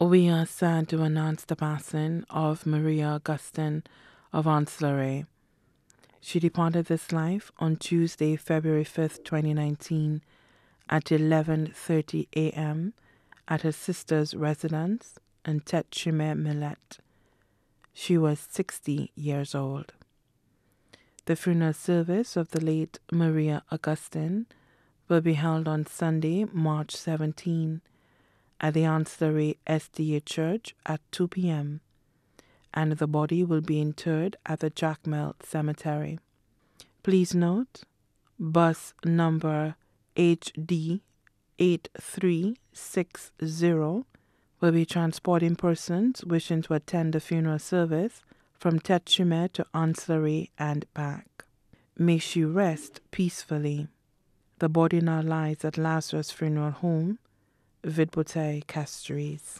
We are sad to announce the passing of Maria Augustine of Ancelary. She departed this life on Tuesday, February 5th, 2019 at 11:30 a.m. at her sister's residence in Tetchime Millet. She was 60 years old. The funeral service of the late Maria Augustine will be held on Sunday, March 17 at the Ansari SDA Church at 2 p.m., and the body will be interred at the Jackmel Cemetery. Please note, bus number HD 8360 will be transporting persons wishing to attend the funeral service from Tetchime to Ansari and back. May she rest peacefully. The body now lies at Lazarus Funeral Home, Vidbote Castries.